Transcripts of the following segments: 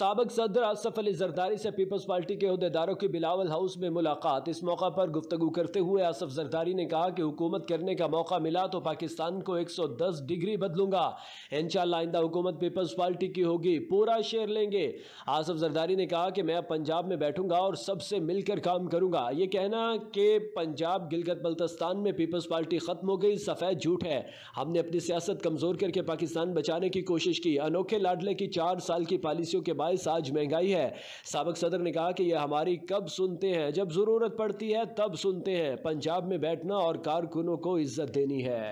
सबक सदर आसफ अली जरदारी से पीपल्स पार्टी के अहदेदारों की बिलावल हाउस में मुलाकात इस मौका पर गुफ्तु करते हुए आसफ जरदारी ने कहा कि हुकूमत करने का मौका मिला तो पाकिस्तान को 110 डिग्री बदलूंगा इनशाला आइंदा हुकूमत पीपल्स पार्टी की होगी पूरा शेयर लेंगे आसफ जरदारी ने कहा कि मैं पंजाब में बैठूंगा और सबसे मिलकर काम करूंगा ये कहना कि पंजाब गिलगत बल्तस्तान में पीपल्स पार्टी खत्म हो गई सफ़ेद झूठ है हमने अपनी सियासत कमज़ोर करके पाकिस्तान बचाने की कोशिश की अनोखे लाडले की चार साल की पॉलिसियों के बाद बाईस आज महंगाई है सबक सदर ने कहा कि यह हमारी कब सुनते हैं जब ज़रूरत पड़ती है तब सुनते हैं पंजाब में बैठना और कारकुनों को इज्जत देनी है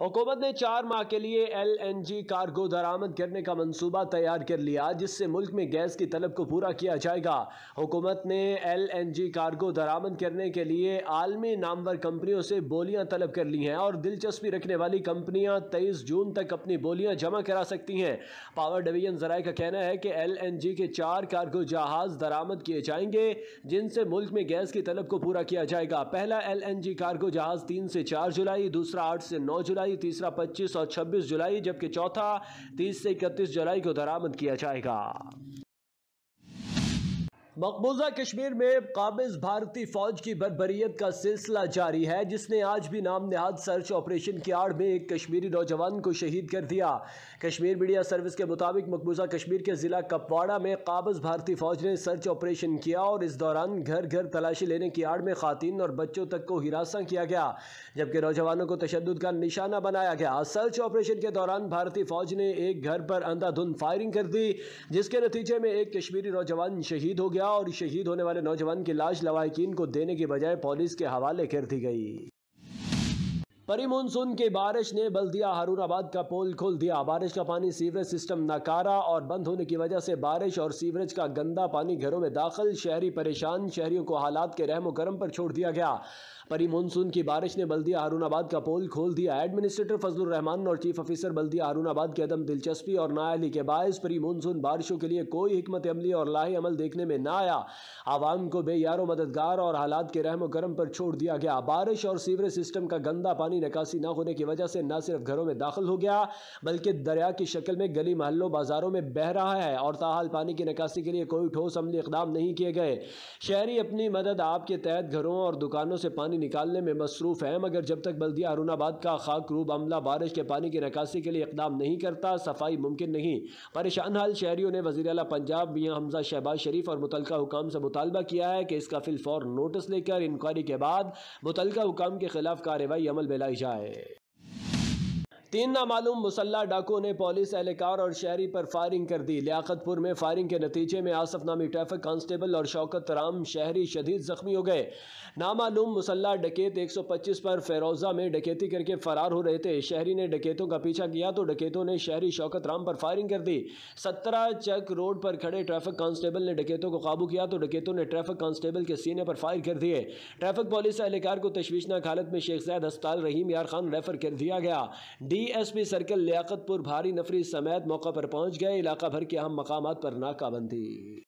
हुकूमत ने चार माह के लिए एल एन जी कार्गो दरामद करने का मनसूबा तैयार कर लिया जिससे मुल्क में गैस की तलब को पूरा किया जाएगा हुकूमत ने एल एन जी कार्गो दरामद करने के लिए आलमी नामवर कंपनियों से बोलियां तलब कर ली हैं और दिलचस्पी रखने वाली कंपनियां तेईस जून तक अपनी बोलियां जमा करा सकती हैं पावर डिवीजन जराये का कहना है कि एल एन जी के चार कार्गो जहाज दरामद किए जाएंगे जिनसे मुल्क में गैस की तलब को पूरा किया जाएगा पहला एल एन जी कार्गो जहाज तीन से चार जुलाई दूसरा आठ से नौ जुलाई जुलाई तीसरा पच्चीस और छब्बीस जुलाई जबकि चौथा तीस से इकतीस जुलाई को बरामद किया जाएगा मकबूजा कश्मीर में काबिज भारतीय फौज की बरबरीत का सिलसिला जारी है जिसने आज भी नाम नहाद सर्च ऑपरेशन की आड़ में एक कश्मीरी नौजवान को शहीद कर दिया कश्मीर मीडिया सर्विस के मुताबिक मकबूजा कश्मीर के ज़िला कपवाड़ा में काबिज भारतीय फौज ने सर्च ऑपरेशन किया और इस दौरान घर घर तलाशी लेने की आड़ में खातन और बच्चों तक को हिरासा किया गया जबकि नौजवानों को तशद का निशाना बनाया गया सर्च ऑपरेशन के दौरान भारतीय फौज ने एक घर पर अंधाधुंध फायरिंग कर दी जिसके नतीजे में एक कश्मीरी नौजवान शहीद हो गया और शहीद होने वाले नौजवान की लाश लवाकिन को देने के बजाय पुलिस के हवाले कर दी गई परी मानसून की बारिश ने बल्दिया हारूनाबाद का पोल खोल दिया बारिश का पानी सीवरेज सिस्टम नकारा और बंद होने की वजह से बारिश और सीवरेज का गंदा पानी घरों में दाखिल शहरी परेशान शहरियों को हालात के रहमो करम पर छोड़ दिया गया परी मानसून की बारिश ने बल्दिया हारूनाबाद का पोल खोल दिया एडमिनिस्ट्रेटर फजलुर रहमान और चीफ ऑफिसर बल्दिया हारूनाबाद की अदम दिलचस्पी और नायाली के बायस परी मानसून बारिशों के लिए कोई हमत अमली और लाही अमल देखने में ना आया आवाम को बेयारो मददगार और हालात के रहमो करम पर छोड़ दिया गया बारिश और सीवरेज सिस्टम का गंदा पानी पानी निकासी ना होने की वजह से न सिर्फ घरों में दाखिल हो गया बल्कि दरिया की शक्ल में गली महलों बाजारों में बह रहा है और ताहाल पानी की निकासी के लिए कोई ठोस अमली इकदाम नहीं किए गए शहरी अपनी मदद आपके तहत घरों और दुकानों से पानी निकालने में मसरूफ़ है मगर जब तक बल्दिया अरुणाबाद का खाक रूब अमला बारिश के पानी की निकासी के लिए इकदाम नहीं करता सफाई मुमकिन नहीं परेशान हाल शहरीों ने वजी अला पंजाब मियाँ हमजा शहबाज शरीफ और मुतल हुकाम से मुतालबा किया है कि इसका फिलफौर नोटिस लेकर इंक्वायरी के बाद मुतल हुकाम के खिलाफ कार्रवाई अमल में जाए तीन नामालूम मुसल्ला डाकुओं ने पुलिस एहलकार और शहरी पर फायरिंग कर दी लियाकतपुर में फायरिंग के नतीजे में आसफ नामी ट्रैफिक कांस्टेबल और शौकत राम शहरी शदीद जख्मी हो गए नामालूम मुसल्ला डकेत एक सौ पच्चीस पर फेरोजा में डकेती करके फरार हो रहे थे शहरी ने डकेतों का पीछा किया तो डकेतों ने शहरी शौकत राम पर फायरिंग कर दी सत्रह चक रोड पर खड़े ट्रैफिक कांस्टेबल ने डकेतों को काबू किया तो डकेतों ने ट्रैफिक कांस्टेबल के सीने पर फायर कर दिए ट्रैफिक पुलिस एहलकार को तशवीशनाक हालत में शेख जैद अस्पताल रहीम यार खान रेफर कर दिया गया डी डीएसपी सर्कल लियाकतपुर भारी नफरी समेत मौका पर पहुंच गए इलाका भर के अहम मकाम पर नाकाबंदी